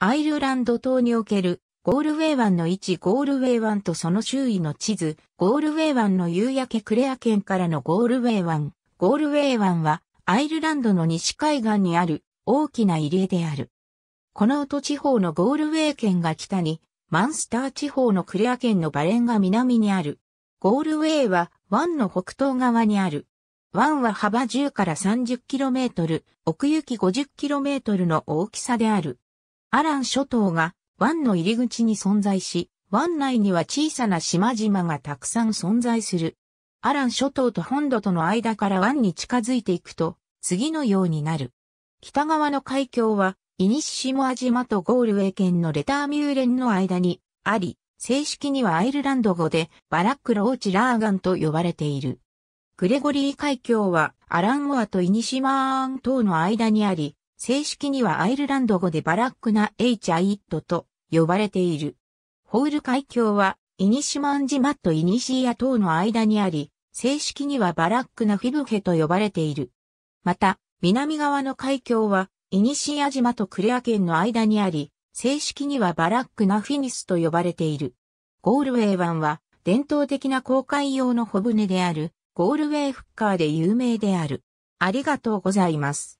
アイルランド島におけるゴールウェイ湾の位置ゴールウェイ湾とその周囲の地図、ゴールウェイ湾の夕焼けクレア県からのゴールウェイ湾。ゴールウェイ湾はアイルランドの西海岸にある大きな入り江である。この都地方のゴールウェイ県が北に、マンスター地方のクレア県のバレンが南にある。ゴールウェイは湾の北東側にある。湾は幅10から 30km、奥行き 50km の大きさである。アラン諸島が湾の入り口に存在し、湾内には小さな島々がたくさん存在する。アラン諸島と本土との間から湾に近づいていくと、次のようになる。北側の海峡は、イニシシモア島とゴールウェイ県のレターミューレンの間にあり、正式にはアイルランド語でバラックローチラーガンと呼ばれている。グレゴリー海峡はアランモアとイニシマーン島の間にあり、正式にはアイルランド語でバラックナ・エイチャイットと呼ばれている。ホール海峡は、イニシマン島とイニシーア島の間にあり、正式にはバラックナ・フィブヘと呼ばれている。また、南側の海峡は、イニシア島とクレア県の間にあり、正式にはバラックナ・フィニスと呼ばれている。ゴールウェイ湾は、伝統的な航海用の小船である、ゴールウェイフッカーで有名である。ありがとうございます。